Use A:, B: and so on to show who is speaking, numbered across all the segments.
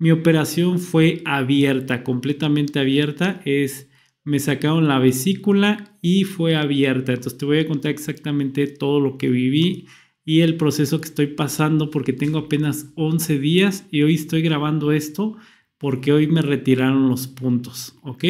A: Mi operación fue abierta, completamente abierta. Es, me sacaron la vesícula y fue abierta. Entonces te voy a contar exactamente todo lo que viví y el proceso que estoy pasando porque tengo apenas 11 días y hoy estoy grabando esto porque hoy me retiraron los puntos, ¿ok?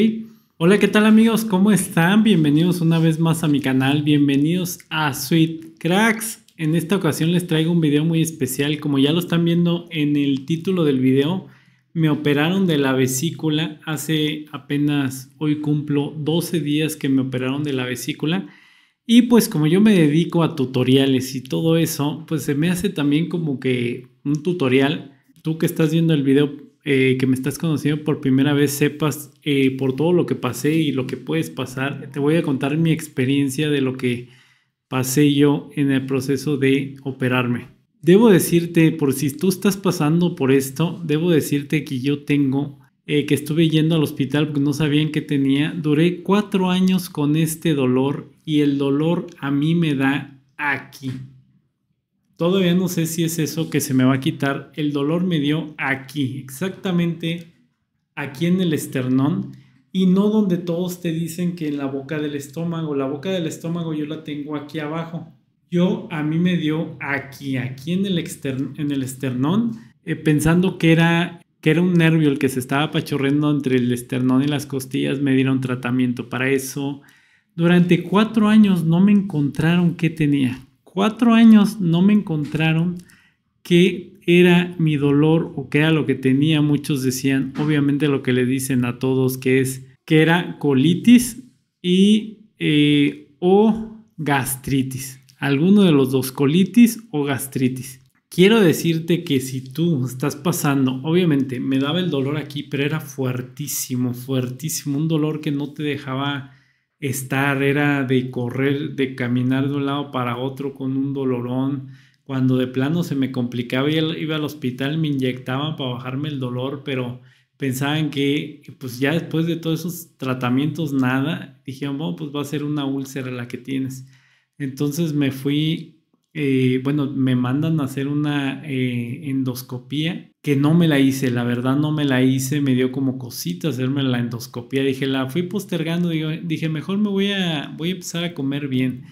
A: Hola, ¿qué tal amigos? ¿Cómo están? Bienvenidos una vez más a mi canal, bienvenidos a Sweet Cracks. En esta ocasión les traigo un video muy especial, como ya lo están viendo en el título del video, me operaron de la vesícula. Hace apenas hoy cumplo 12 días que me operaron de la vesícula. Y pues como yo me dedico a tutoriales y todo eso, pues se me hace también como que un tutorial. Tú que estás viendo el video, eh, que me estás conociendo por primera vez, sepas eh, por todo lo que pasé y lo que puedes pasar. Te voy a contar mi experiencia de lo que pasé yo en el proceso de operarme. Debo decirte, por si tú estás pasando por esto, debo decirte que yo tengo, eh, que estuve yendo al hospital porque no sabían qué tenía. Duré cuatro años con este dolor y el dolor a mí me da aquí. Todavía no sé si es eso que se me va a quitar. El dolor me dio aquí, exactamente aquí en el esternón y no donde todos te dicen que en la boca del estómago. La boca del estómago yo la tengo aquí abajo yo, a mí me dio aquí, aquí en el, en el esternón, eh, pensando que era, que era un nervio el que se estaba pachorrendo entre el esternón y las costillas, me dieron tratamiento para eso. Durante cuatro años no me encontraron qué tenía. Cuatro años no me encontraron qué era mi dolor o qué era lo que tenía. Muchos decían, obviamente lo que le dicen a todos, que es que era colitis y eh, o gastritis alguno de los dos colitis o gastritis. Quiero decirte que si tú estás pasando, obviamente me daba el dolor aquí, pero era fuertísimo, fuertísimo, un dolor que no te dejaba estar, era de correr, de caminar de un lado para otro con un dolorón. Cuando de plano se me complicaba y iba al hospital, me inyectaban para bajarme el dolor, pero pensaban que, pues ya después de todos esos tratamientos, nada, dijeron, bueno, pues va a ser una úlcera la que tienes. Entonces me fui, eh, bueno, me mandan a hacer una eh, endoscopía que no me la hice, la verdad no me la hice, me dio como cosita hacerme la endoscopía, dije, la fui postergando, dije, mejor me voy a, voy a empezar a comer bien.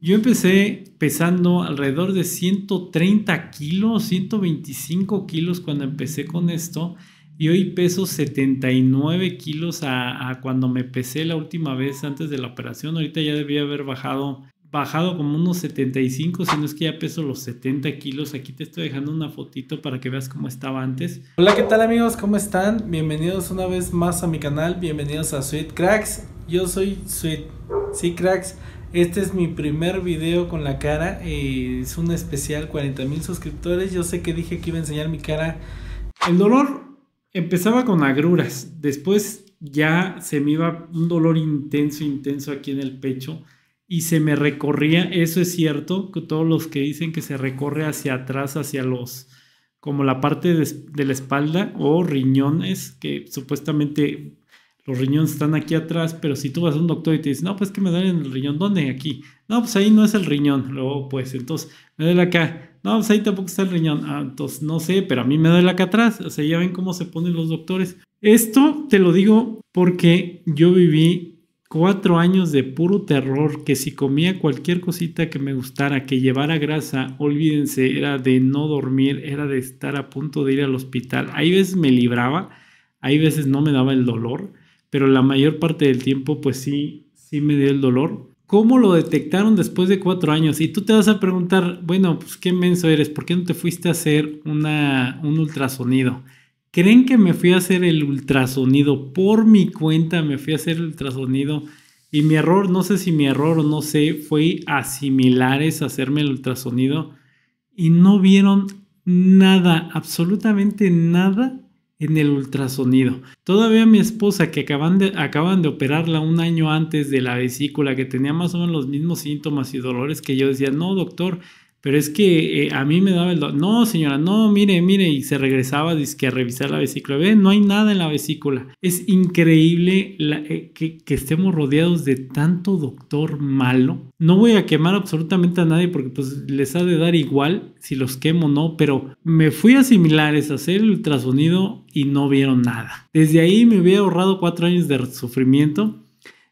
A: Yo empecé pesando alrededor de 130 kilos, 125 kilos cuando empecé con esto y hoy peso 79 kilos a, a, cuando me pesé la última vez antes de la operación. Ahorita ya debía haber bajado bajado como unos 75, si no es que ya peso los 70 kilos. Aquí te estoy dejando una fotito para que veas cómo estaba antes. Hola, ¿qué tal amigos? ¿Cómo están? Bienvenidos una vez más a mi canal, bienvenidos a Sweet Cracks. Yo soy Sweet, sí Cracks. Este es mi primer video con la cara, eh, es un especial, 40 mil suscriptores. Yo sé que dije que iba a enseñar mi cara. El dolor empezaba con agruras, después ya se me iba un dolor intenso, intenso aquí en el pecho y se me recorría, eso es cierto, que todos los que dicen que se recorre hacia atrás, hacia los, como la parte de, la espalda o riñones, que supuestamente los riñones están aquí atrás, pero si tú vas a un doctor y te dice, no, pues que me duele el riñón, ¿dónde? Aquí. No, pues ahí no es el riñón. Luego, pues entonces, me duele acá. No, pues ahí tampoco está el riñón. Ah, entonces, no sé, pero a mí me duele acá atrás. O sea, ya ven cómo se ponen los doctores. Esto te lo digo porque yo viví cuatro años de puro terror, que si comía cualquier cosita que me gustara, que llevara grasa, olvídense, era de no dormir, era de estar a punto de ir al hospital. Hay veces me libraba, hay veces no me daba el dolor, pero la mayor parte del tiempo pues sí, sí me dio el dolor. ¿Cómo lo detectaron después de cuatro años? Y tú te vas a preguntar, bueno, pues qué menso eres, ¿por qué no te fuiste a hacer un ultrasonido? ¿Creen que me fui a hacer el ultrasonido por mi cuenta? Me fui a hacer el ultrasonido y mi error, no sé si mi error o no sé, fue asimilares hacerme el ultrasonido y no vieron nada, absolutamente nada en el ultrasonido. Todavía mi esposa, que acaban de, acaban de operarla un año antes de la vesícula, que tenía más o menos los mismos síntomas y dolores que yo, decía, no, doctor, pero es que eh, a mí me daba el No, señora, no, mire, mire. Y se regresaba a revisar la vesícula. Ve, no hay nada en la vesícula. Es increíble eh, que, estemos rodeados de tanto doctor malo. No voy a quemar absolutamente a nadie porque pues les ha de dar igual si los quemo o no. Pero me fui a similares a hacer el ultrasonido y no vieron nada. Desde ahí me había ahorrado cuatro años de sufrimiento.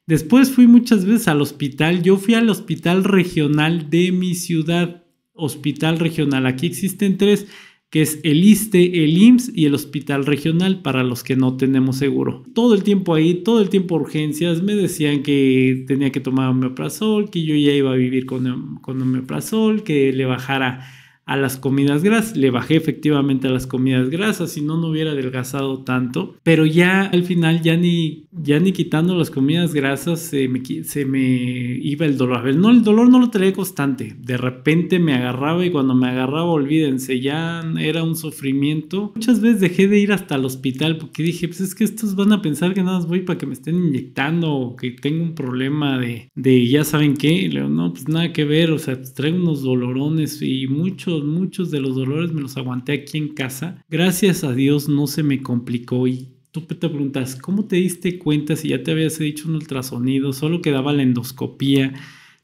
A: Después fui muchas veces al hospital. Yo fui al hospital regional de mi ciudad hospital regional. Aquí existen tres, que es el ISTE, el IMSS y el hospital regional para los que no tenemos seguro. Todo el tiempo ahí, todo el tiempo urgencias, me decían que tenía que tomar omeprazol, que yo ya iba a vivir con, em, con omeprazol, que le bajara a las comidas grasas. Le bajé efectivamente a las comidas grasas, si no, no hubiera adelgazado tanto. Pero ya al final ya ni ya ni quitando las comidas grasas se me, se me iba el dolor. A no, el dolor no lo traía constante. De repente me agarraba y cuando me agarraba, olvídense, ya era un sufrimiento. Muchas veces dejé de ir hasta el hospital porque dije, pues es que estos van a pensar que nada más voy para que me estén inyectando o que tengo un problema de, de ya saben qué. Le digo, no, pues nada que ver, o sea, pues traigo unos dolorones y muchos, muchos de los dolores me los aguanté aquí en casa. Gracias a Dios no se me complicó y tú te preguntas, ¿cómo te diste cuenta si ya te habías dicho un ultrasonido? Solo quedaba la endoscopía,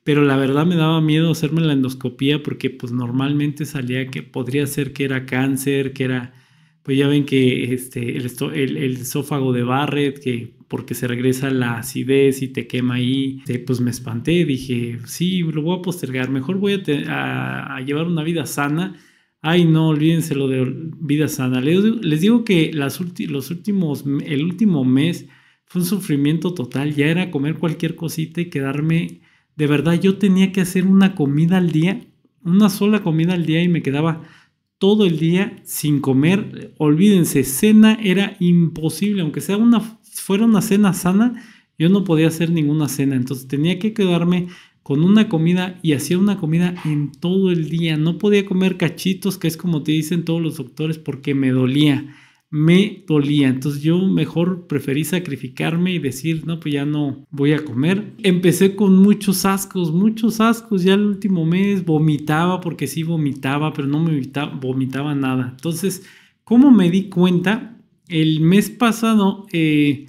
A: pero la verdad me daba miedo hacerme la endoscopía porque pues normalmente salía que podría ser que era cáncer, que era, pues ya ven que este, el, el, esófago de Barrett, que porque se regresa la acidez y te quema ahí, pues me espanté, dije, sí, lo voy a postergar, mejor voy a llevar una vida sana Ay, no, olvídense lo de vida sana. Les, digo que las los últimos, el último mes fue un sufrimiento total. Ya era comer cualquier cosita y quedarme. De verdad, yo tenía que hacer una comida al día, una sola comida al día y me quedaba todo el día sin comer. Olvídense, cena era imposible, aunque sea una, fuera una cena sana, yo no podía hacer ninguna cena. Entonces tenía que quedarme con una comida y hacía una comida en todo el día. No podía comer cachitos, que es como te dicen todos los doctores, porque me dolía, me dolía. Entonces yo mejor preferí sacrificarme y decir, no, pues ya no voy a comer. Empecé con muchos ascos, muchos ascos. Ya el último mes vomitaba, porque sí vomitaba, pero no me vomitaba, nada. Entonces, ¿cómo me di cuenta? El mes pasado... Eh,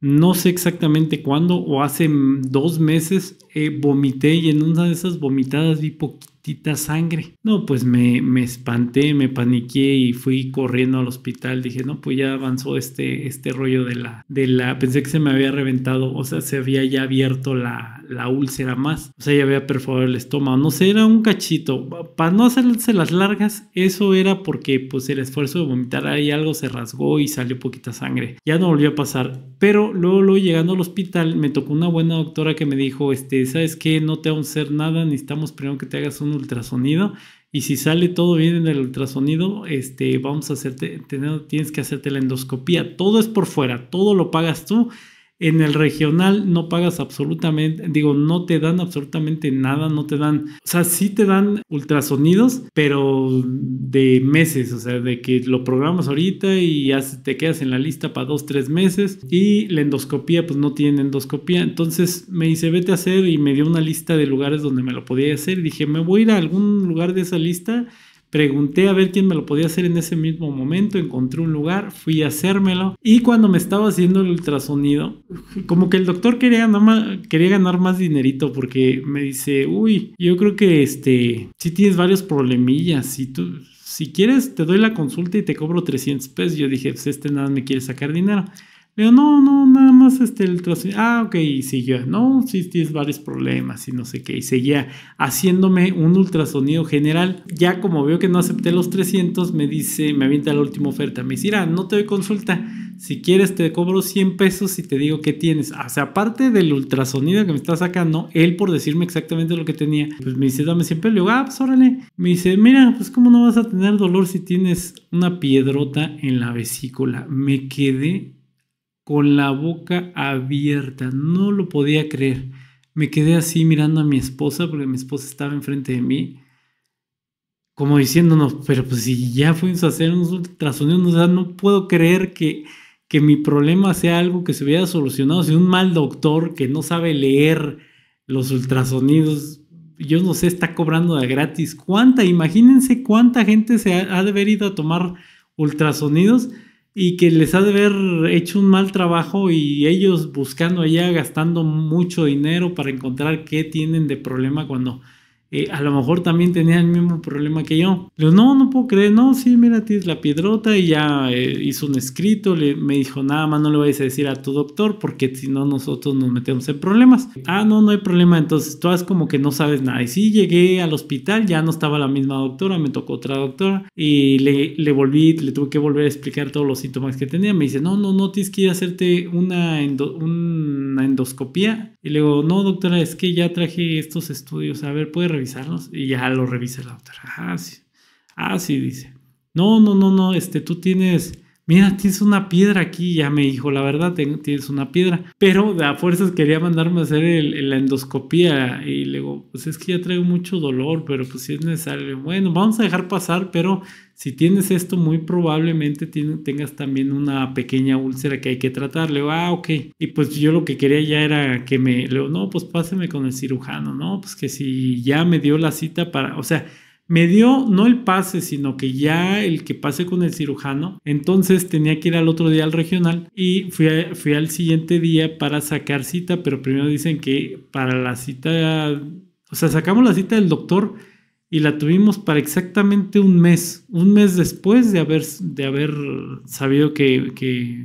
A: no sé exactamente cuándo, o hace dos meses, eh, vomité y en una de esas vomitadas vi poquitita sangre. No, pues me, me, espanté, me paniqué y fui corriendo al hospital. Dije, no, pues ya avanzó este, este rollo de la, de la... Pensé que se me había reventado, o sea, se había ya abierto la, la úlcera más. O sea, ya había perforado el estómago. No sé, era un cachito. Para no hacerse las largas, eso era porque pues el esfuerzo de vomitar ahí algo se rasgó y salió poquita sangre. Ya no volvió a pasar. Pero luego, luego llegando al hospital, me tocó una buena doctora que me dijo, este, ¿sabes que No te vamos a hacer nada, estamos primero que te hagas un ultrasonido. Y si sale todo bien en el ultrasonido, este, vamos a hacerte, tienes que hacerte la endoscopía. Todo es por fuera, todo lo pagas tú. En el regional no pagas absolutamente, digo, no te dan absolutamente nada, no te dan, o sea, sí te dan ultrasonidos, pero de meses, o sea, de que lo programas ahorita y te quedas en la lista para dos, tres meses y la endoscopía, pues no tienen endoscopía. Entonces me dice, vete a hacer y me dio una lista de lugares donde me lo podía hacer. Dije, me voy a ir a algún lugar de esa lista Pregunté a ver quién me lo podía hacer en ese mismo momento, encontré un lugar, fui a hacérmelo y cuando me estaba haciendo el ultrasonido, como que el doctor quería, quería ganar más dinerito porque me dice, uy, yo creo que este, si tienes varios problemillas, si tú, si quieres te doy la consulta y te cobro 300 pesos. Yo dije, pues este nada me quiere sacar dinero no, no, nada más este, el Ah, ok, y no, sí tienes varios problemas y no sé qué. Y seguía haciéndome un ultrasonido general. Ya como veo que no acepté los 300, me dice, me avienta la última oferta. Me dice, mira, no te doy consulta. Si quieres, te cobro 100 pesos y te digo qué tienes. O sea, aparte del ultrasonido que me está sacando, él por decirme exactamente lo que tenía, pues me dice, dame 100 pesos. Le digo, ah, pues órale. Me dice, mira, pues cómo no vas a tener dolor si tienes una piedrota en la vesícula. Me quedé con la boca abierta. No lo podía creer. Me quedé así mirando a mi esposa, porque mi esposa estaba enfrente de mí, como diciéndonos, pero pues si ya fuimos a hacer unos ultrasonidos, no puedo creer que, que mi problema sea algo que se hubiera solucionado. Si un mal doctor que no sabe leer los ultrasonidos, yo no sé, está cobrando de gratis. ¿Cuánta? Imagínense cuánta gente se ha, ha de haber ido a tomar ultrasonidos y que les ha de haber hecho un mal trabajo y ellos buscando allá, gastando mucho dinero para encontrar qué tienen de problema cuando eh, a lo mejor también tenía el mismo problema que yo. Le digo, no, no puedo creer, no, sí, mira, tienes la piedrota y ya eh, hizo un escrito, me dijo, nada más no le vayas a decir a tu doctor porque si no nosotros nos metemos en problemas. Ah, no, no hay problema, entonces tú haces como que no sabes nada. Y sí, llegué al hospital, ya no estaba la misma doctora, me tocó otra doctora y le, volví, le tuve que volver a explicar todos los síntomas que tenía. Me dice, no, no, no, tienes que ir a hacerte una, endoscopía. Y le digo, no, doctora, es que ya traje estos estudios, a ver, puede revisarlos. Y ya lo revisa la doctora. Así ah, ah, dice. No, no, no, no, este, tú tienes mira, tienes una piedra aquí, ya me dijo, la verdad, tienes una piedra. Pero a fuerzas quería mandarme a hacer la endoscopía y le digo, pues es que ya traigo mucho dolor, pero pues si es necesario, bueno, vamos a dejar pasar, pero si tienes esto, muy probablemente tengas también una pequeña úlcera que hay que tratar. Le digo, ah, ok. Y pues yo lo que quería ya era que me, le no, pues páseme con el cirujano, ¿no? Pues que si ya me dio la cita para, o sea, me dio no el pase, sino que ya el que pase con el cirujano. Entonces tenía que ir al otro día al regional y fui, al siguiente día para sacar cita, pero primero dicen que para la cita, o sea, sacamos la cita del doctor y la tuvimos para exactamente un mes, un mes después de haber, de haber sabido que,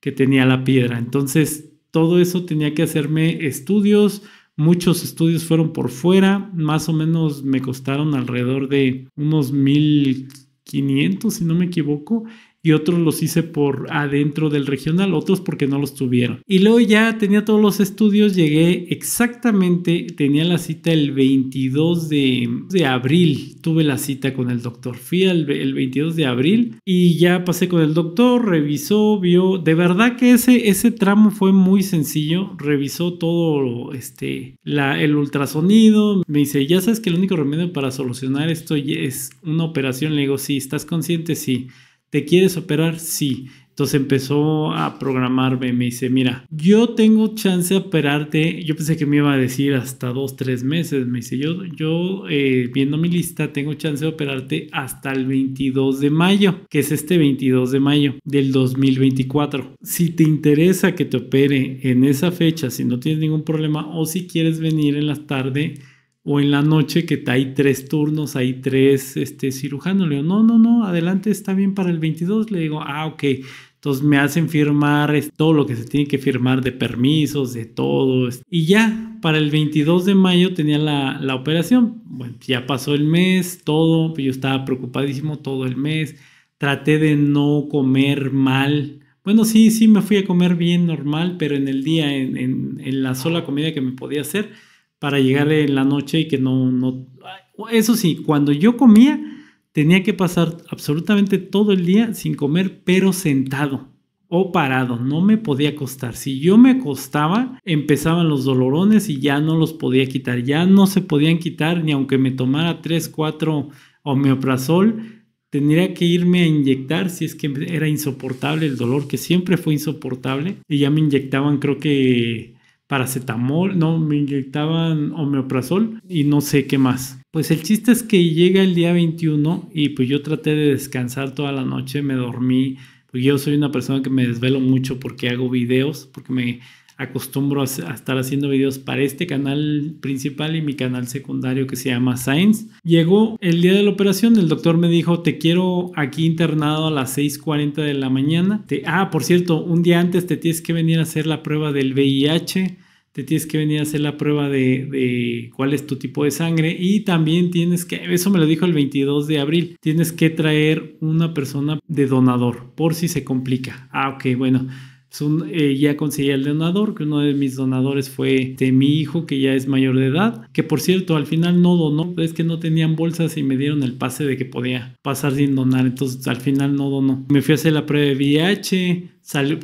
A: que tenía la piedra. Entonces, todo eso tenía que hacerme estudios, Muchos estudios fueron por fuera, más o menos me costaron alrededor de unos 1500, si no me equivoco, y otros los hice por adentro del regional, otros porque no los tuvieron. Y luego ya tenía todos los estudios, llegué exactamente, tenía la cita el 22 de, abril, tuve la cita con el doctor, fui el, 22 de abril y ya pasé con el doctor, revisó, vio, de verdad que ese, ese tramo fue muy sencillo, revisó todo este, la, el ultrasonido, me dice, ya sabes que el único remedio para solucionar esto es una operación, le digo, sí, ¿estás consciente? Sí. ¿Te quieres operar? Sí. Entonces empezó a programarme, me dice, mira, yo tengo chance de operarte, yo pensé que me iba a decir hasta dos, tres meses, me dice, yo, yo eh, viendo mi lista, tengo chance de operarte hasta el 22 de mayo, que es este 22 de mayo del 2024. Si te interesa que te opere en esa fecha, si no tienes ningún problema o si quieres venir en la tarde, o en la noche que hay tres turnos, hay tres este, cirujanos. Le digo, no, no, no, adelante está bien para el 22. Le digo, ah, ok. Entonces me hacen firmar todo lo que se tiene que firmar de permisos, de todo. Y ya, para el 22 de mayo tenía la, operación. Bueno, ya pasó el mes, todo. Yo estaba preocupadísimo todo el mes. Traté de no comer mal. Bueno, sí, sí, me fui a comer bien normal, pero en el día, en, en la sola comida que me podía hacer, para llegar en la noche y que no, no... Eso sí, cuando yo comía tenía que pasar absolutamente todo el día sin comer, pero sentado o parado, no me podía acostar. Si yo me acostaba, empezaban los dolorones y ya no los podía quitar, ya no se podían quitar ni aunque me tomara 3, 4 omeprazol tendría que irme a inyectar si es que era insoportable el dolor, que siempre fue insoportable, y ya me inyectaban creo que paracetamol, no, me inyectaban homeoprazol y no sé qué más. Pues el chiste es que llega el día 21 y pues yo traté de descansar toda la noche, me dormí, pues, yo soy una persona que me desvelo mucho porque hago videos, porque me acostumbro a, estar haciendo videos para este canal principal y mi canal secundario que se llama Science. Llegó el día de la operación, el doctor me dijo, te quiero aquí internado a las 6.40 de la mañana. Te, ah, por cierto, un día antes te tienes que venir a hacer la prueba del VIH, te tienes que venir a hacer la prueba de, de, cuál es tu tipo de sangre y también tienes que, eso me lo dijo el 22 de abril, tienes que traer una persona de donador por si se complica. Ah, ok, bueno. Eh, ya conseguí el donador, que uno de mis donadores fue de mi hijo, que ya es mayor de edad, que por cierto, al final no donó, es que no tenían bolsas y me dieron el pase de que podía pasar sin donar, entonces al final no donó. Me fui a hacer la prueba de VIH,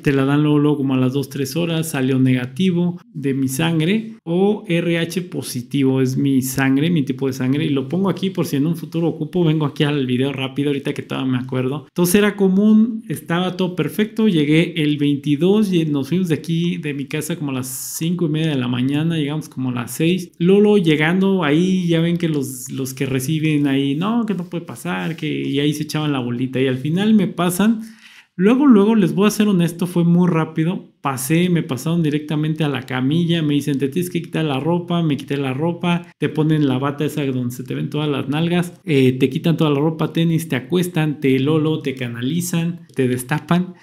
A: te la dan luego, como a las 2, 3 horas, salió negativo de mi sangre o RH positivo es mi sangre, mi tipo de sangre y lo pongo aquí por si en un futuro ocupo, vengo aquí al video rápido ahorita que todavía me acuerdo. Entonces era común, estaba todo perfecto, llegué el 22 y nos fuimos de aquí de mi casa como a las 5 y media de la mañana, llegamos como a las 6. Lolo llegando ahí, ya ven que los, los que reciben ahí, no, que no puede pasar, que y ahí se echaban la bolita y al final me pasan Luego, luego, les voy a ser honesto, fue muy rápido. Pasé, me pasaron directamente a la camilla, me dicen, te tienes que quitar la ropa, me quité la ropa, te ponen la bata esa donde se te ven todas las nalgas, eh, te quitan toda la ropa, tenis, te acuestan, te lolo, te canalizan, te destapan.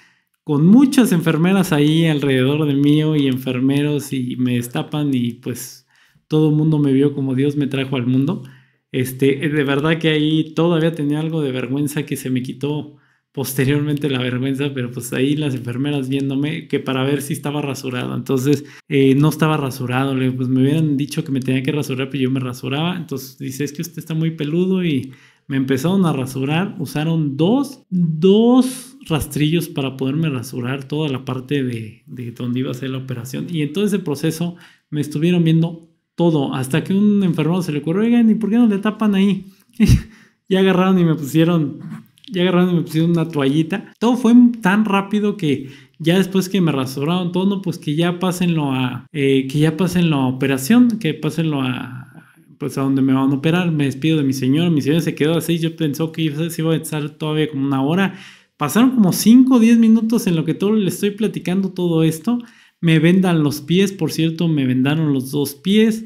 A: Con muchas enfermeras ahí alrededor de mí y enfermeros y me destapan y pues todo el mundo me vio como Dios me trajo al mundo. Este, de verdad que ahí todavía tenía algo de vergüenza que se me quitó posteriormente la vergüenza, pero pues ahí las enfermeras viéndome que para ver si estaba rasurado. Entonces eh, no estaba rasurado, pues, me hubieran dicho que me tenía que rasurar, pero yo me rasuraba. Entonces dice, es que usted está muy peludo y me empezaron a rasurar, usaron dos, dos rastrillos para poderme rasurar toda la parte de, donde iba a ser la operación. Y en todo ese proceso me estuvieron viendo todo, hasta que un enfermo se le ocurrió, oigan, ¿y por qué no le tapan ahí? y agarraron y me pusieron ya agarrando me pusieron una toallita. Todo fue tan rápido que ya después que me rasuraron todo, no, pues que ya pasenlo a, eh, que ya pasen la operación, que pasenlo a, pues a donde me van a operar. Me despido de mi señora, mi señora se quedó así, yo pensó que iba a estar todavía como una hora. Pasaron como 5 o 10 minutos en lo que todo le estoy platicando todo esto. Me vendan los pies, por cierto, me vendaron los dos pies.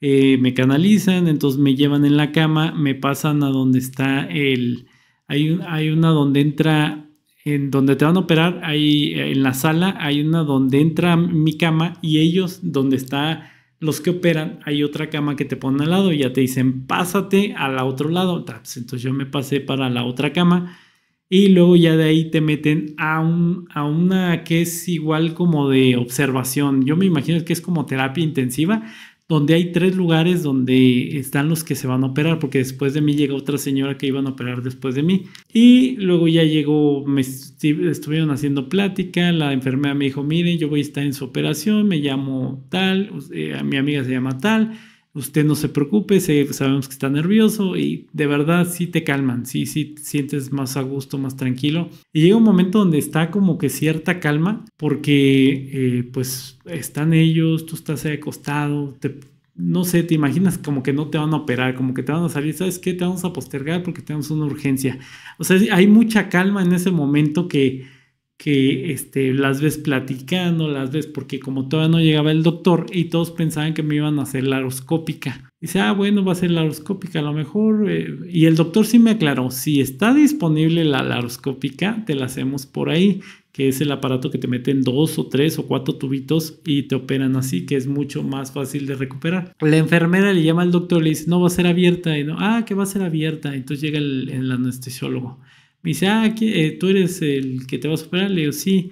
A: Eh, me canalizan, entonces me llevan en la cama, me pasan a donde está el, hay, una donde entra, en donde te van a operar, hay, eh, en la sala hay una donde entra mi cama y ellos, donde está los que operan, hay otra cama que te ponen al lado y ya te dicen, pásate al otro lado. Pues, entonces yo me pasé para la otra cama y luego ya de ahí te meten a, a una que es igual como de observación. Yo me imagino que es como terapia intensiva, donde hay tres lugares donde están los que se van a operar, porque después de mí llega otra señora que iban a operar después de mí. Y luego ya llegó, me estuvieron haciendo plática, la enfermera me dijo, miren, yo voy a estar en su operación, me llamo tal, a eh, mi amiga se llama tal, usted no se preocupe, sabemos que está nervioso y de verdad sí te calman, sí, sí sientes más a gusto, más tranquilo. Y llega un momento donde está como que cierta calma porque eh, pues están ellos, tú estás ahí acostado, no sé, te imaginas como que no te van a operar, como que te van a salir, ¿sabes qué? Te vamos a postergar porque tenemos una urgencia. O sea, hay mucha calma en ese momento que que este, las ves platicando, las ves porque como todavía no llegaba el doctor y todos pensaban que me iban a hacer la horoscópica. Dice, ah, bueno, va a ser la horoscópica a lo mejor. Eh", y el doctor sí me aclaró, si está disponible la laroscópica, te la hacemos por ahí, que es el aparato que te meten dos o tres o cuatro tubitos y te operan así, que es mucho más fácil de recuperar. La enfermera le llama al doctor, le dice, no, va a ser abierta. Y no, ah, que va a ser abierta. Entonces llega el anestesiólogo. Me dice, ah, eh, tú eres el que te va a operar. Le digo, sí,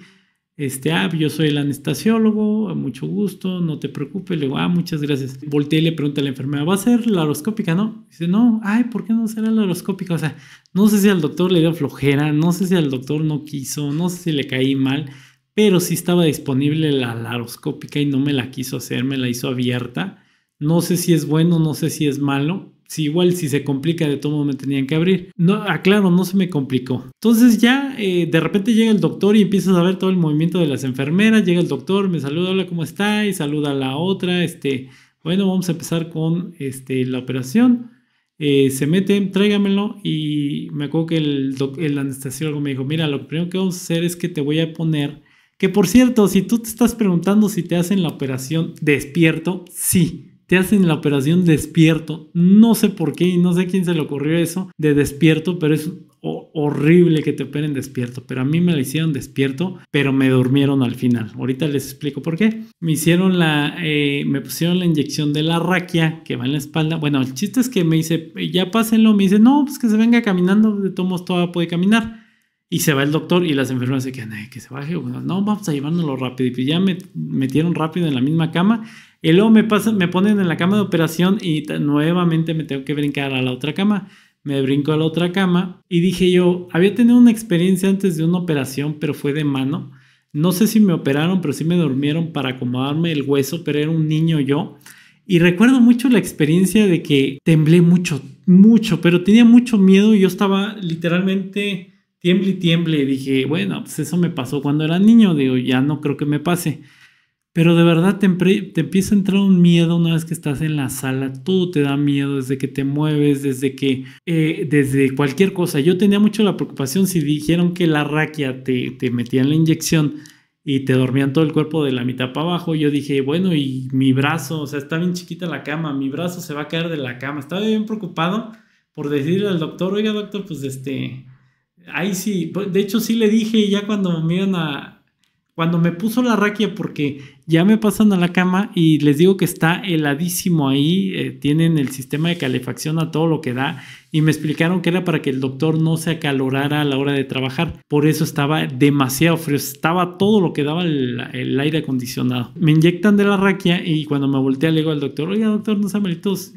A: este, ah, yo soy el anestesiólogo, a mucho gusto, no te preocupes. Le digo, ah, muchas gracias. Volteé y le pregunté a la enfermera, ¿va a ser la horoscópica, no? Dice, no, ay, ¿por qué no será la horoscópica? O sea, no sé si al doctor le dio flojera, no sé si al doctor no quiso, no sé si le caí mal, pero sí estaba disponible la laroscópica y no me la quiso hacer, me la hizo abierta no sé si es bueno, no sé si es malo. Si igual si se complica de todo me tenían que abrir. No, aclaro, no se me complicó. Entonces ya eh, de repente llega el doctor y empiezas a ver todo el movimiento de las enfermeras. Llega el doctor, me saluda, habla ¿cómo está? Y saluda a la otra. Este, bueno, vamos a empezar con este, la operación. Eh, se mete, tráigamelo y me acuerdo que el, el anestesiólogo me dijo, mira, lo primero que vamos a hacer es que te voy a poner, que por cierto, si tú te estás preguntando si te hacen la operación despierto, sí, hacen la operación despierto. No sé por qué y no sé quién se le ocurrió eso de despierto, pero es horrible que te operen despierto. Pero a mí me la hicieron despierto, pero me durmieron al final. Ahorita les explico por qué. Me hicieron la, eh, me pusieron la inyección de la raquia que va en la espalda. Bueno, el chiste es que me dice, ya pásenlo. Me dice, no, pues que se venga caminando, de tomos toda puede caminar. Y se va el doctor y las enfermeras se quedan, que se baje. no, vamos a llevárnoslo rápido. Y ya me metieron rápido en la misma cama y luego me, me ponen en la cama de operación y nuevamente me tengo que brincar a la otra cama. Me brinco a la otra cama y dije yo, había tenido una experiencia antes de una operación, pero fue de mano. No sé si me operaron, pero sí me durmieron para acomodarme el hueso, pero era un niño yo. Y recuerdo mucho la experiencia de que temblé mucho, mucho, pero tenía mucho miedo y yo estaba literalmente tiemble y tiemble. Dije, bueno, pues eso me pasó cuando era niño, digo, ya no creo que me pase. Pero de verdad te, empieza a entrar un miedo una vez que estás en la sala, todo te da miedo desde que te mueves, desde que, eh, desde cualquier cosa. Yo tenía mucho la preocupación si dijeron que la raquia te, metía en la inyección y te dormían todo el cuerpo de la mitad para abajo. Yo dije, bueno, y mi brazo, o sea, está bien chiquita la cama, mi brazo se va a caer de la cama. Estaba bien preocupado por decirle al doctor, oiga doctor, pues este, ahí sí, pues, de hecho sí le dije ya cuando me iban a, cuando me puso la raquia, porque ya me pasan a la cama y les digo que está heladísimo ahí, eh, tienen el sistema de calefacción a todo lo que da, y me explicaron que era para que el doctor no se acalorara a la hora de trabajar. Por eso estaba demasiado frío, estaba todo lo que daba el, aire acondicionado. Me inyectan de la raquia y cuando me volteé le digo al doctor, oiga doctor, no se tos,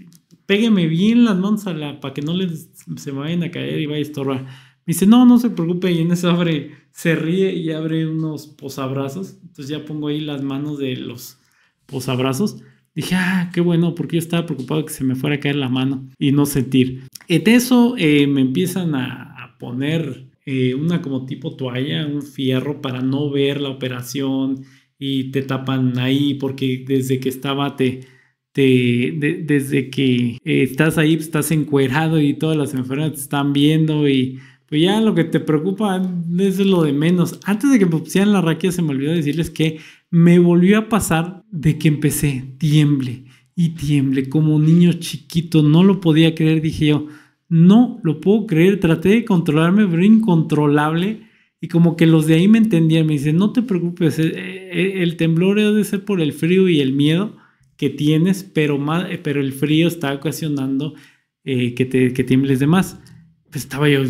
A: pégueme bien las manos la, para que no les, se me vayan a caer y vaya a estorbar. Me dice, no, no se preocupe, y en eso abre se ríe y abre unos posabrazos. Entonces ya pongo ahí las manos de los posabrazos. Dije, ah, qué bueno, porque yo estaba preocupado que se me fuera a caer la mano y no sentir. En eso eh, me empiezan a, poner eh, una como tipo toalla, un fierro para no ver la operación y te tapan ahí porque desde que estaba te... te desde que eh, estás ahí, pues, estás encuerado y todas las enfermeras te están viendo y pues ya lo que te preocupa es lo de menos. Antes de que me pusieran la raquia se me olvidó decirles que me volvió a pasar de que empecé tiemble y tiemble como un niño chiquito. No lo podía creer, dije yo. No lo puedo creer. Traté de controlarme, pero incontrolable. Y como que los de ahí me entendían, me dicen, no te preocupes, eh, eh, eh, el temblor debe ser por el frío y el miedo que tienes, pero, pero el frío está ocasionando que, te, que tiembles de más estaba yo,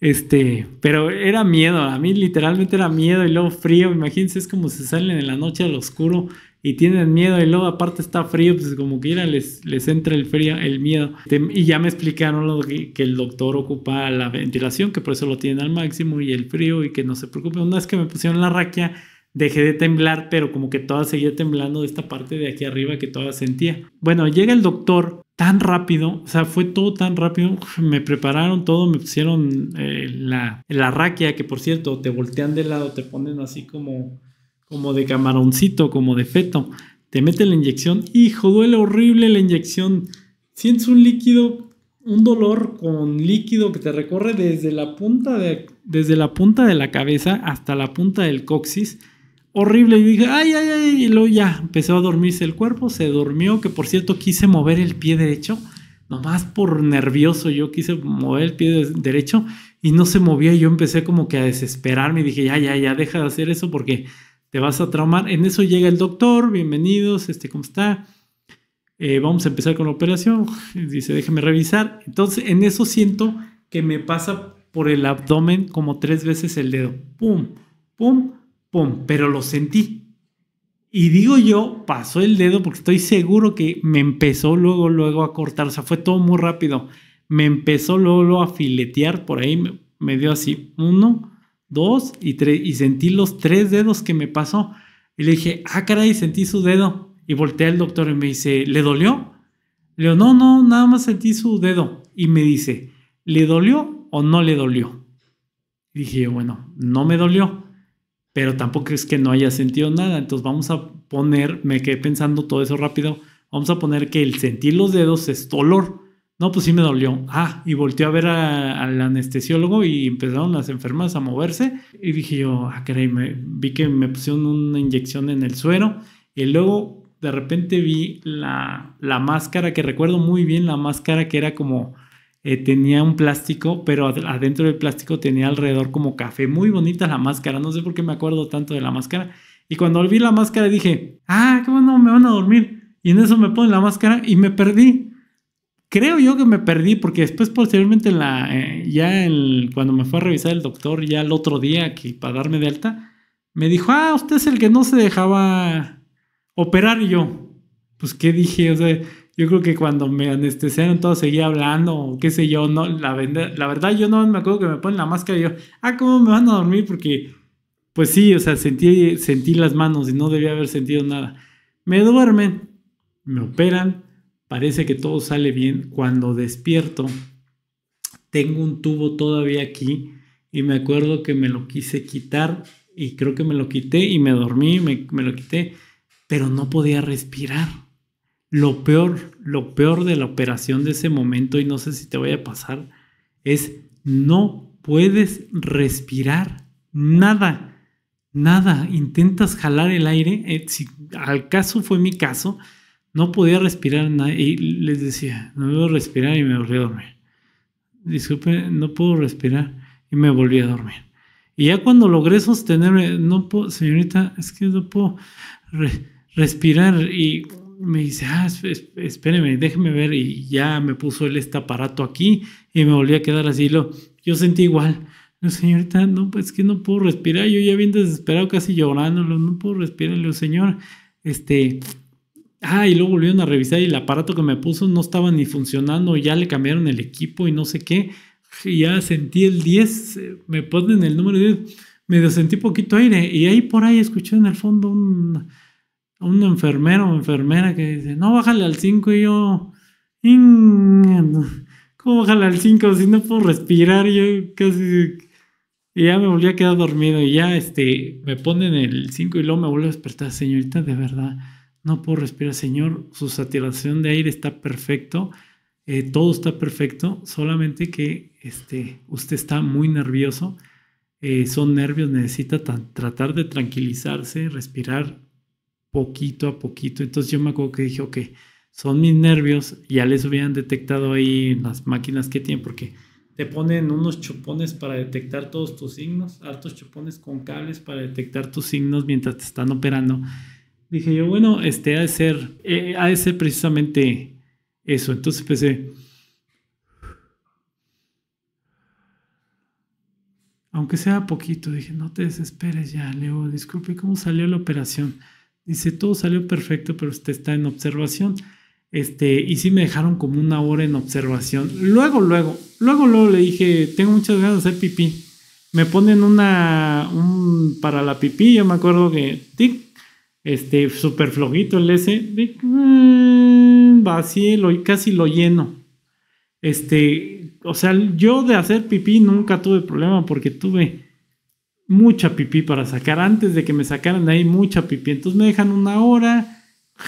A: este, pero era miedo, a mí literalmente era miedo y luego frío, imagínense, es como se salen en la noche al oscuro y tienen miedo y luego aparte está frío, pues como que les, les entra el frío, el miedo. Y ya me explicaron que, el doctor ocupa la ventilación, que por eso lo tienen al máximo y el frío y que no se preocupen. Una vez que me pusieron la raquia, dejé de temblar, pero como que toda seguía temblando de esta parte de aquí arriba que toda sentía. Bueno, llega el doctor tan rápido, o sea, fue todo tan rápido, me prepararon todo, me pusieron eh, la, la raquia, que por cierto, te voltean de lado, te ponen así como, como de camaroncito, como de feto, te meten la inyección, hijo, duele horrible la inyección, sientes un líquido, un dolor con líquido que te recorre desde la punta de, desde la punta de la cabeza hasta la punta del coxis, horrible y dije, ay, ay, ay, y luego ya empezó a dormirse el cuerpo, se durmió, que por cierto quise mover el pie derecho, nomás por nervioso yo quise mover el pie derecho y no se movía y yo empecé como que a desesperarme y dije, ya, ya, ya, deja de hacer eso porque te vas a traumar. En eso llega el doctor, bienvenidos, este, ¿cómo está? Eh, vamos a empezar con la operación, dice, déjeme revisar. Entonces, en eso siento que me pasa por el abdomen como tres veces el dedo, pum, pum, pum, pero lo sentí. Y digo yo, pasó el dedo porque estoy seguro que me empezó luego, luego a cortar, o sea, fue todo muy rápido. Me empezó luego, a filetear por ahí, me, dio así, uno, dos y tres, y sentí los tres dedos que me pasó. Y le dije, ah, caray, sentí su dedo. Y volteé al doctor y me dice, ¿le dolió? Le digo, no, no, nada más sentí su dedo. Y me dice, ¿le dolió o no le dolió? Y dije, bueno, no me dolió pero tampoco es que no haya sentido nada. Entonces vamos a poner, me quedé pensando todo eso rápido, vamos a poner que el sentir los dedos es dolor. No, pues sí me dolió. Ah, y volteé a ver al anestesiólogo y empezaron las enfermas a moverse. Y dije yo, ah, caray, me, vi que me pusieron una inyección en el suero. Y luego de repente vi la máscara, que recuerdo muy bien la máscara que era como eh, tenía un plástico, pero adentro del plástico tenía alrededor como café. Muy bonita la máscara, no sé por qué me acuerdo tanto de la máscara. Y cuando vi la máscara dije, ah, cómo no, me van a dormir. Y en eso me ponen la máscara y me perdí. Creo yo que me perdí porque después posteriormente la, eh, ya el, cuando me fue a revisar el doctor, ya el otro día aquí para darme de alta, me dijo, ah, usted es el que no se dejaba operar yo. Pues qué dije, o sea, yo creo que cuando me anestesiaron todo seguía hablando, o qué sé yo, no, la, la verdad yo no me acuerdo que me ponen la máscara y yo, ah, ¿cómo me van a dormir? Porque, pues sí, o sea, sentí, sentí las manos y no debía haber sentido nada. Me duermen, me operan, parece que todo sale bien. Cuando despierto, tengo un tubo todavía aquí y me acuerdo que me lo quise quitar y creo que me lo quité y me dormí, me, me lo quité, pero no podía respirar. Lo peor, lo peor de la operación de ese momento, y no sé si te voy a pasar, es no puedes respirar nada, nada. Intentas jalar el aire. Eh, si al caso fue mi caso, no podía respirar nada. Y les decía, no puedo respirar y me volví a dormir. Disculpe, no puedo respirar y me volví a dormir. Y ya cuando logré sostenerme, no puedo, señorita, es que no puedo respirar y me dice, ah, espéreme, déjeme ver. Y ya me puso él este aparato aquí y me volví a quedar así. Lo, yo sentí igual. Le señorita, no, pues que no puedo respirar. Yo ya bien desesperado, casi llorando. No puedo respirar. Le señor, este. Ah, y luego volvieron a revisar y el aparato que me puso no estaba ni funcionando. Ya le cambiaron el equipo y no sé qué. ya sentí el 10. Me ponen el número 10. Medio sentí poquito aire. Y ahí por ahí escuché en el fondo un un enfermero o enfermera que dice, no, bájale al 5 y yo, ¿cómo bájale al 5? Si no puedo respirar, yo casi... Y ya me volví a quedar dormido y ya este, me ponen el 5 y luego me vuelvo a despertar, señorita, de verdad, no puedo respirar, señor, su saturación de aire está perfecto, eh, todo está perfecto, solamente que este, usted está muy nervioso, eh, son nervios, necesita tratar de tranquilizarse, respirar poquito a poquito. Entonces yo me acuerdo que dije, ok, son mis nervios, ya les hubieran detectado ahí las máquinas que tienen, porque te ponen unos chupones para detectar todos tus signos, hartos chupones con cables para detectar tus signos mientras te están operando. Dije yo, bueno, este ha de ser, eh, ha ser precisamente eso. Entonces empecé. Aunque sea poquito, dije, no te desesperes ya, Leo, disculpe cómo salió la operación. Dice, todo salió perfecto, pero usted está en observación. Este, y sí me dejaron como una hora en observación. Luego, luego, luego, luego le dije, tengo muchas ganas de hacer pipí. Me ponen una, para la pipí, yo me acuerdo que, tic, este, súper flojito el ese, tic, mm, casi lo lleno. Este, o sea, yo de hacer pipí nunca tuve problema porque tuve mucha pipí para sacar. Antes de que me sacaran de ahí, mucha pipí. Entonces me dejan una hora.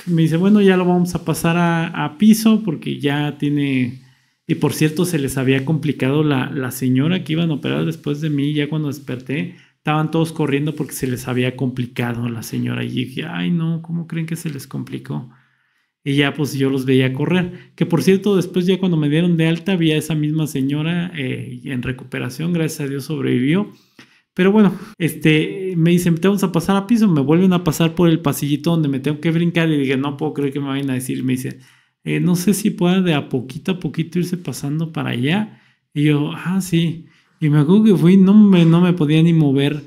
A: Me dice, bueno, ya lo vamos a pasar a, piso porque ya tiene... Y por cierto, se les había complicado la, la señora que iban a operar después de mí, ya cuando desperté, estaban todos corriendo porque se les había complicado la señora. Y dije, ay no, ¿cómo creen que se les complicó? Y ya pues yo los veía correr. Que por cierto, después ya cuando me dieron de alta, vi a esa misma señora eh, en recuperación, gracias a Dios sobrevivió. Pero bueno, este, me dicen, te vamos a pasar a piso, me vuelven a pasar por el pasillito donde me tengo que brincar y dije, no puedo creer que me vayan a decir, me dice, eh, no sé si pueda de a poquito a poquito irse pasando para allá. Y yo, ah, sí. Y me acuerdo que fui, no me, no me podía ni mover.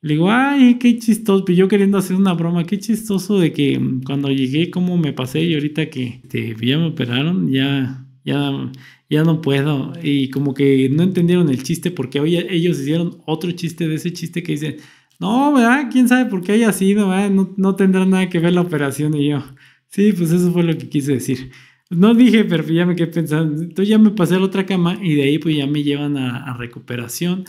A: Le digo, ay, qué chistoso. Pues yo queriendo hacer una broma, qué chistoso de que mm, cuando llegué, cómo me pasé y ahorita que este, pues ya me operaron, ya, ya, ya no puedo. Y como que no entendieron el chiste porque hoy ellos hicieron otro chiste de ese chiste que dicen, no, ¿verdad? ¿Quién sabe por qué haya sido? Eh? No, no, tendrá nada que ver la operación y yo. Sí, pues eso fue lo que quise decir. No dije, pero ya me quedé pensando. Entonces ya me pasé a la otra cama y de ahí pues ya me llevan a, a recuperación.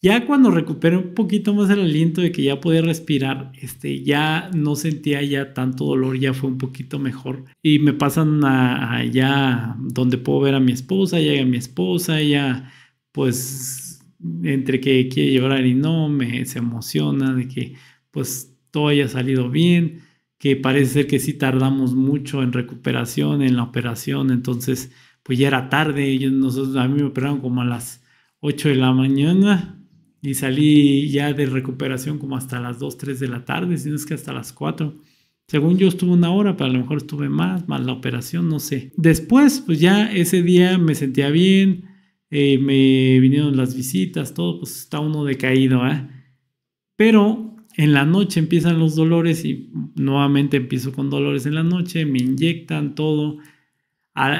A: Ya cuando recuperé un poquito más el aliento de que ya podía respirar, este, ya no sentía ya tanto dolor, ya fue un poquito mejor. Y me pasan allá... donde puedo ver a mi esposa, llega mi esposa, ella pues entre que quiere llorar y no, me, se emociona de que pues todo haya salido bien, que parece ser que sí tardamos mucho en recuperación, en la operación, entonces pues ya era tarde, ellos, nosotros, a mí me operaron como a las 8 de la mañana, y salí ya de recuperación como hasta las 2, 3 de la tarde, si es que hasta las 4. Según yo estuve una hora, pero a lo mejor estuve más, más la operación, no sé. Después, pues ya ese día me sentía bien, eh, me vinieron las visitas, todo, pues está uno decaído, ¿eh? Pero en la noche empiezan los dolores y nuevamente empiezo con dolores en la noche, me inyectan todo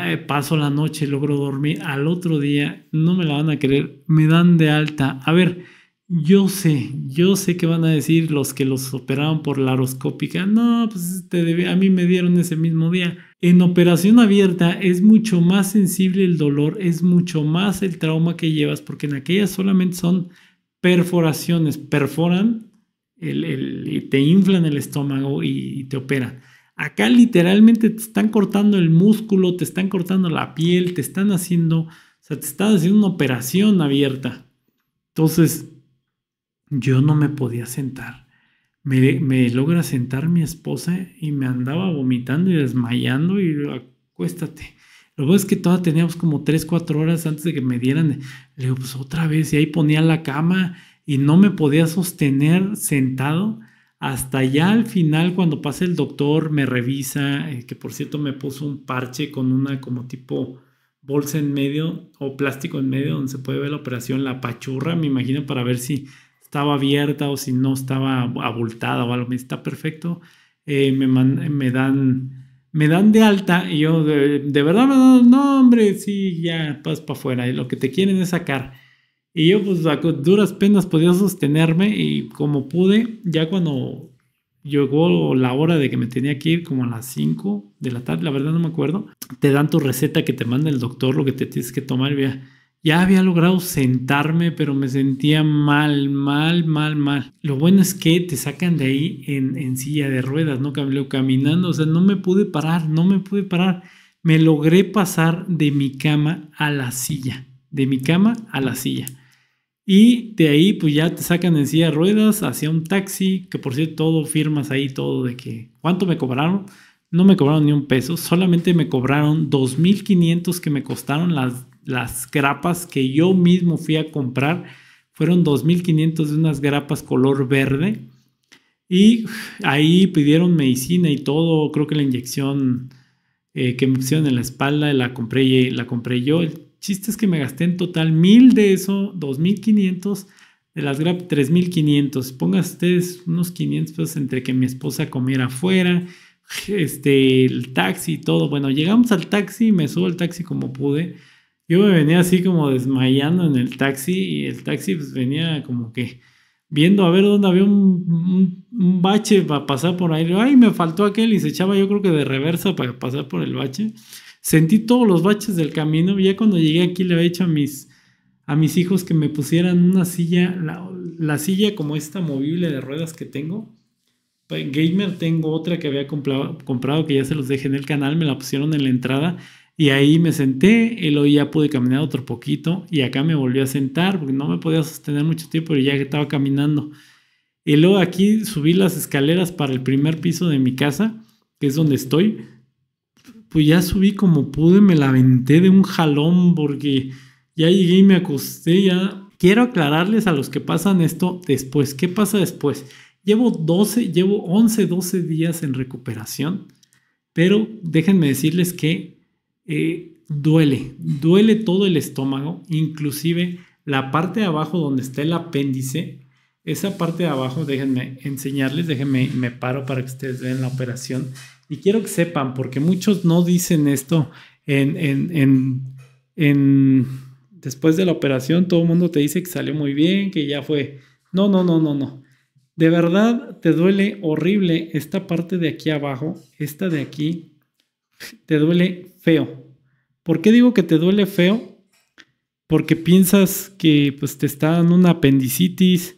A: eh, paso la noche, logro dormir, al otro día no me la van a querer, me dan de alta. A ver, yo sé, yo sé que van a decir los que los operaron por la aroscópica, no, pues te este, a mí me dieron ese mismo día. En operación abierta es mucho más sensible el dolor, es mucho más el trauma que llevas, porque en aquellas solamente son perforaciones, perforan, el, el, te inflan el estómago y, y te operan Acá literalmente te están cortando el músculo, te están cortando la piel, te están haciendo, o sea, te están haciendo una operación abierta. Entonces, yo no me podía sentar. Me, logra sentar mi esposa y me andaba vomitando y desmayando y acuéstate. Lo bueno es que todavía teníamos como 3, 4 horas antes de que me dieran. Le digo, pues otra vez. Y ahí ponía la cama y no me podía sostener sentado hasta ya al final cuando pasa el doctor me revisa, eh, que por cierto me puso un parche con una como tipo bolsa en medio o plástico en medio donde se puede ver la operación, la pachurra, me imagino, para ver si estaba abierta o si no estaba abultada o algo, está perfecto, eh, me, me, dan... Me dan de alta y yo de, verdad no, no, hombre, sí, ya, vas para afuera. Lo que te quieren es sacar. Y yo pues a duras penas podía sostenerme y como pude, ya cuando llegó la hora de que me tenía que ir, como a las 5 de la tarde, la verdad no me acuerdo, te dan tu receta que te manda el doctor, lo que te tienes que tomar. Ya, ya había logrado sentarme, pero me sentía mal, mal, mal, mal. Lo bueno es que te sacan de ahí en, en silla de ruedas, ¿no? Caminando, o sea, no me pude parar, no me pude parar. Me logré pasar de mi cama a la silla, de mi cama a la silla. Y de ahí pues ya te sacan en silla de ruedas hacia un taxi, que por cierto todo firmas ahí, todo de que cuánto me cobraron. No me cobraron ni un peso, solamente me cobraron 2.500 que me costaron las, las grapas que yo mismo fui a comprar. Fueron 2.500 de unas grapas color verde. Y ahí pidieron medicina y todo, creo que la inyección eh, que me pusieron en la espalda la compré, la compré yo, chiste es que me gasté en total mil de eso, 2.500 de las Grab, 3.500. Pongan ustedes unos 500 entre que mi esposa comiera afuera, este, el taxi y todo. Bueno, llegamos al taxi, me subo al taxi como pude. Yo me venía así como desmayando en el taxi y el taxi pues, venía como que viendo a ver dónde había un, un bache para pasar por ahí. Ay, me faltó aquel y se echaba yo creo que de reversa para pasar por el bache sentí todos los baches del camino. Ya cuando llegué aquí le había hecho a mis, a mis hijos que me pusieran una silla, la, silla como esta movible de ruedas que tengo. Pues, gamer tengo otra que había comprado, que ya se los dejé en el canal, me la pusieron en la entrada y ahí me senté, y luego ya pude caminar otro poquito y acá me volví a sentar porque no me podía sostener mucho tiempo y ya estaba caminando. Y luego aquí subí las escaleras para el primer piso de mi casa, que es donde estoy pues ya subí como pude, me la aventé de un jalón porque ya llegué y me acosté, ya... Quiero aclararles a los que pasan esto después. ¿Qué pasa después? Llevo 12, llevo 11, 12 días en recuperación, pero déjenme decirles que eh, duele, duele todo el estómago, inclusive la parte de abajo donde está el apéndice, esa parte de abajo, déjenme enseñarles, déjenme, me paro para que ustedes vean la operación, y quiero que sepan, porque muchos no dicen esto en, en, después de la operación, todo el mundo te dice que salió muy bien, que ya fue. No, no, no, no, no. De verdad te duele horrible esta parte de aquí abajo, esta de aquí, te duele feo. ¿Por qué digo que te duele feo? Porque piensas que pues, te está dando una apendicitis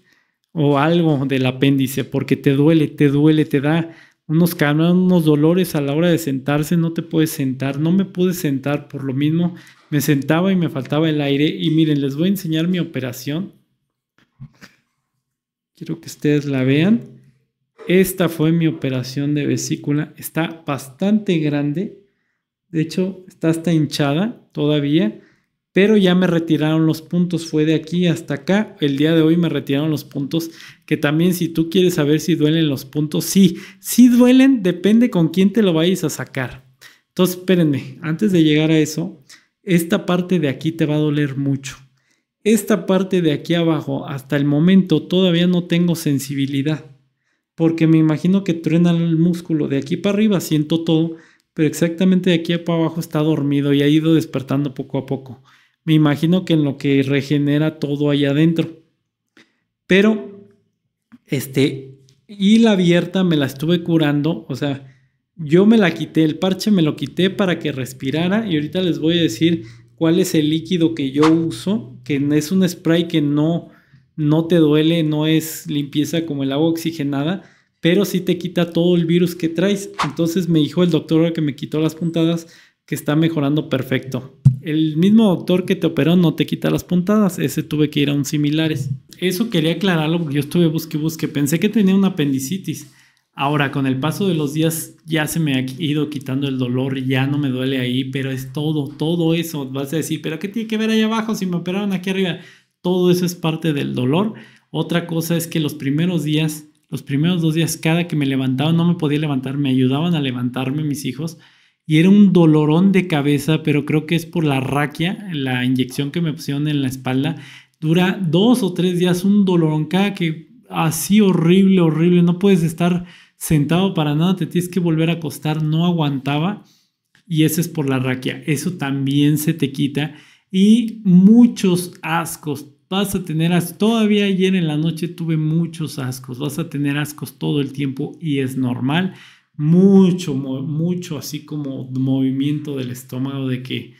A: o algo del apéndice, porque te duele, te duele, te da unos calmas, unos dolores a la hora de sentarse, no te puedes sentar, no me pude sentar por lo mismo, me sentaba y me faltaba el aire y miren, les voy a enseñar mi operación. Quiero que ustedes la vean. Esta fue mi operación de vesícula, está bastante grande, de hecho está hasta hinchada todavía pero ya me retiraron los puntos, fue de aquí hasta acá, el día de hoy me retiraron los puntos, que también si tú quieres saber si duelen los puntos, sí, sí duelen, depende con quién te lo vayas a sacar. Entonces, espérenme, antes de llegar a eso, esta parte de aquí te va a doler mucho. Esta parte de aquí abajo, hasta el momento, todavía no tengo sensibilidad. Porque me imagino que truena el músculo. De aquí para arriba siento todo, pero exactamente de aquí para abajo está dormido y ha ido despertando poco a poco. Me imagino que en lo que regenera todo allá adentro. Pero este, y la abierta me la estuve curando, o sea, yo me la quité, el parche me lo quité para que respirara y ahorita les voy a decir cuál es el líquido que yo uso, que es un spray que no, no te duele, no es limpieza como el agua oxigenada, pero sí te quita todo el virus que traes. Entonces me dijo el doctor que me quitó las puntadas que está mejorando perfecto. El mismo doctor que te operó no te quita las puntadas, ese tuve que ir a un similares. Eso quería aclararlo porque yo estuve busque busque, pensé que tenía una apendicitis. Ahora, con el paso de los días ya se me ha ido quitando el dolor, ya no me duele ahí, pero es todo, todo eso. Vas a decir, pero ¿qué tiene que ver ahí abajo si me operaron aquí arriba? Todo eso es parte del dolor. Otra cosa es que los primeros días, los primeros dos días, cada que me levantaba, no me podía levantar, me ayudaban a levantarme mis hijos y era un dolorón de cabeza, pero creo que es por la raquia, la inyección que me pusieron en la espalda. Dura dos o tres días un dolorón cada que así horrible, horrible, no puedes estar sentado para nada, te tienes que volver a acostar, no aguantaba y ese es por la raquia, eso también se te quita y muchos ascos, vas a tener ascos, todavía ayer en la noche tuve muchos ascos, vas a tener ascos todo el tiempo y es normal, mucho, mucho así como movimiento del estómago de que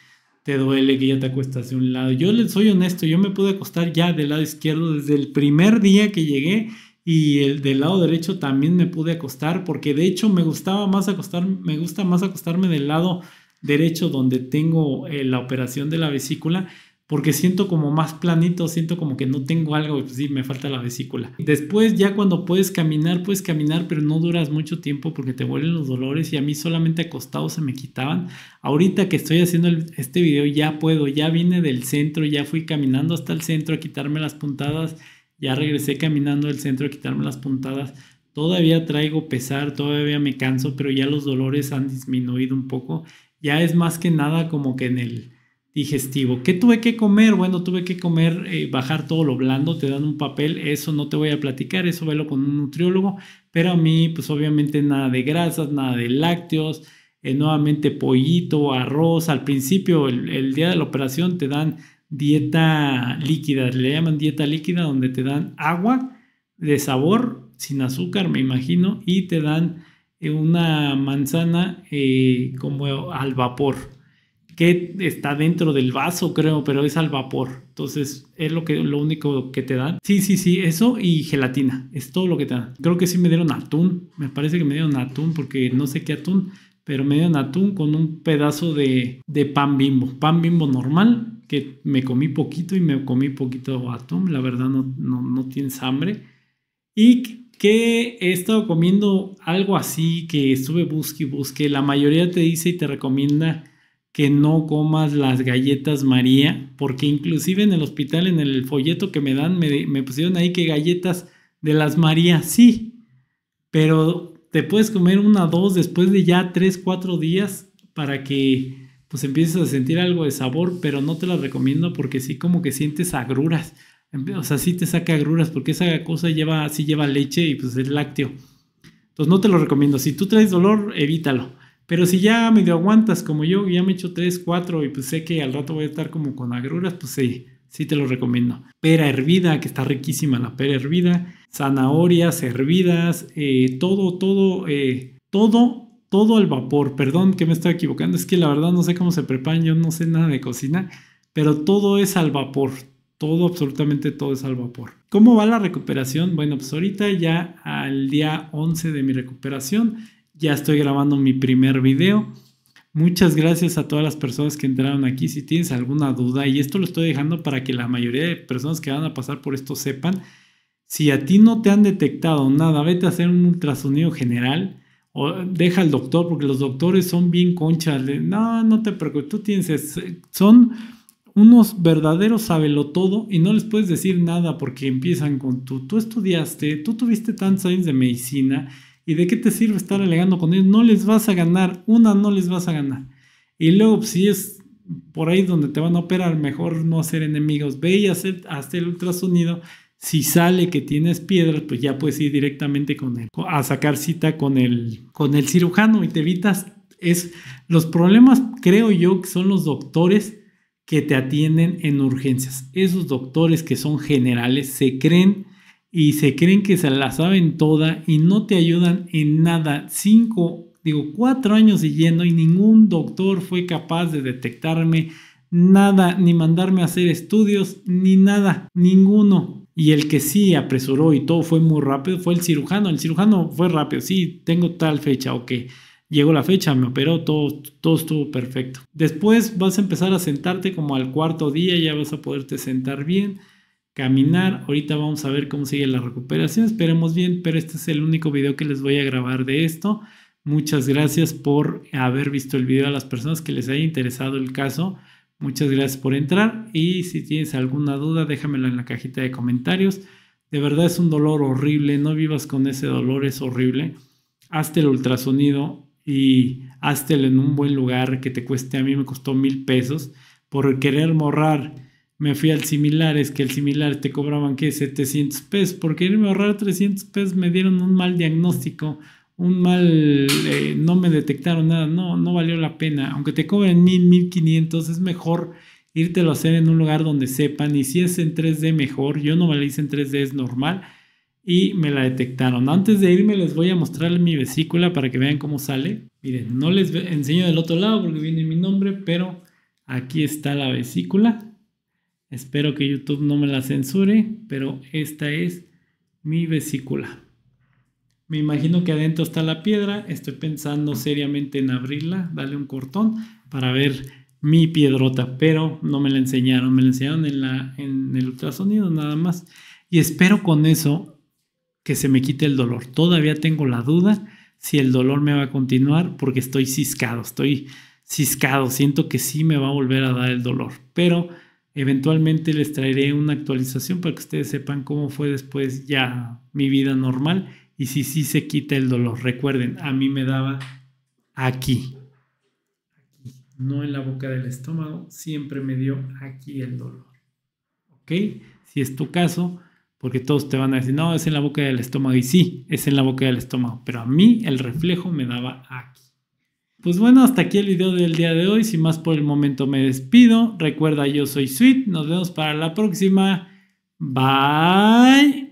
A: te duele, que ya te acuestas de un lado. Yo les soy honesto, yo me pude acostar ya del lado izquierdo desde el primer día que llegué y el del lado derecho también me pude acostar porque de hecho me gustaba más acostar, me gusta más acostarme del lado derecho donde tengo eh, la operación de la vesícula porque siento como más planito, siento como que no tengo algo, pues sí, me falta la vesícula. Después ya cuando puedes caminar, puedes caminar, pero no duras mucho tiempo porque te vuelven los dolores y a mí solamente acostado se me quitaban. Ahorita que estoy haciendo este video ya puedo, ya vine del centro, ya fui caminando hasta el centro a quitarme las puntadas, ya regresé caminando del centro a quitarme las puntadas. Todavía traigo pesar, todavía me canso, pero ya los dolores han disminuido un poco. Ya es más que nada como que en el digestivo. ¿Qué tuve que comer? Bueno, tuve que comer, eh, bajar todo lo blando, te dan un papel, eso no te voy a platicar, eso velo con un nutriólogo, pero a mí pues obviamente nada de grasas, nada de lácteos, eh, nuevamente pollito, arroz, al principio el, día de la operación te dan dieta líquida, le llaman dieta líquida donde te dan agua de sabor, sin azúcar me imagino, y te dan eh, una manzana como al vapor que está dentro del vaso, creo, pero es al vapor. Entonces, es lo, que, lo único que te dan. Sí, sí, sí, eso y gelatina. Es todo lo que te dan. Creo que sí me dieron atún. Me parece que me dieron atún porque no sé qué atún, pero me dieron atún con un pedazo de, pan bimbo. Pan bimbo normal, que me comí poquito y me comí poquito atún. La verdad, no, no, no tienes hambre. Y que he estado comiendo algo así que estuve busque y busque. La mayoría te dice y te recomienda que no comas las galletas María, porque inclusive en el hospital, en el folleto que me dan, me, pusieron ahí que galletas de las María, sí, pero te puedes comer una dos después de ya tres cuatro días para que pues empieces a sentir algo de sabor, pero no te las recomiendo porque sí como que sientes agruras, o sea, sí te saca agruras porque esa cosa lleva, sí lleva leche y pues es lácteo. Entonces no te lo recomiendo, si tú traes dolor, evítalo. Pero si ya medio aguantas como yo, ya me he hecho 3, 4 y pues sé que al rato voy a estar como con agruras, pues sí, sí te lo recomiendo. Pera hervida, que está riquísima la pera hervida, zanahorias hervidas, eh, todo, todo, eh, todo todo al vapor. Perdón que me estoy equivocando, es que la verdad no sé cómo se preparan, yo no sé nada de cocina, pero todo es al vapor. Todo, absolutamente todo es al vapor. ¿Cómo va la recuperación? Bueno, pues ahorita ya al día 11 de mi recuperación ya estoy grabando mi primer video. Muchas gracias a todas las personas que entraron aquí. Si tienes alguna duda, y esto lo estoy dejando para que la mayoría de personas que van a pasar por esto sepan, si a ti no te han detectado nada, vete a hacer un ultrasonido general o deja al doctor, porque los doctores son bien conchas. no, no te preocupes, tú tienes. Son unos verdaderos todo. y no les puedes decir nada porque empiezan con tú. Tú estudiaste, tú tuviste tantos años de medicina ¿Y de qué te sirve estar alegando con ellos? No les vas a ganar, una no les vas a ganar. Y luego, pues, si es por ahí donde te van a operar, mejor no hacer enemigos. Ve y hacer, el ultrasonido. Si sale que tienes piedras, pues ya puedes ir directamente con él, a sacar cita con el, con el cirujano y te evitas. Es, los problemas, creo yo, que son los doctores que te atienden en urgencias. Esos doctores que son generales se creen y se creen que se la saben toda y no te ayudan en nada. Cinco, digo, cuatro años siguiendo y ningún doctor fue capaz de detectarme nada, ni mandarme a hacer estudios, ni nada, ninguno. Y el que sí apresuró y todo fue muy rápido fue el cirujano. El cirujano fue rápido, sí, tengo tal fecha, o que Llegó la fecha, me operó, todo, todo estuvo perfecto. Después vas a empezar a sentarte como al cuarto día, ya vas a poderte sentar bien caminar. Ahorita vamos a ver cómo sigue la recuperación. Esperemos bien, pero este es el único video que les voy a grabar de esto. Muchas gracias por haber visto el video a las personas que les haya interesado el caso. Muchas gracias por entrar y si tienes alguna duda déjamelo en la cajita de comentarios. De verdad es un dolor horrible, no vivas con ese dolor, es horrible. Hazte el ultrasonido y hazte en un buen lugar que te cueste, a mí me costó mil pesos por querer morrar me fui al similar, es que el similar te cobraban que 700 pesos, porque irme a ahorrar 300 pesos me dieron un mal diagnóstico, un mal, eh, no me detectaron nada, no, no valió la pena, aunque te cobren 1000, 1500, es mejor írtelo a hacer en un lugar donde sepan, y si es en 3D mejor, yo no me hice en 3D, es normal, y me la detectaron. Antes de irme les voy a mostrar mi vesícula para que vean cómo sale. Miren, no les enseño del otro lado porque viene mi nombre, pero aquí está la vesícula Espero que YouTube no me la censure, pero esta es mi vesícula. Me imagino que adentro está la piedra. Estoy pensando seriamente en abrirla, darle un cortón para ver mi piedrota, pero no me la enseñaron. Me la enseñaron en, la, en el ultrasonido nada más. Y espero con eso que se me quite el dolor. Todavía tengo la duda si el dolor me va a continuar porque estoy ciscado, estoy ciscado. Siento que sí me va a volver a dar el dolor, pero Eventualmente les traeré una actualización para que ustedes sepan cómo fue después ya mi vida normal y si sí se quita el dolor. Recuerden, a mí me daba aquí, aquí, no en la boca del estómago, siempre me dio aquí el dolor. ¿Ok? Si es tu caso, porque todos te van a decir, no, es en la boca del estómago. Y sí, es en la boca del estómago, pero a mí el reflejo me daba aquí. Pues bueno, hasta aquí el video del día de hoy. Sin más por el momento me despido. Recuerda, yo soy Sweet. Nos vemos para la próxima. Bye.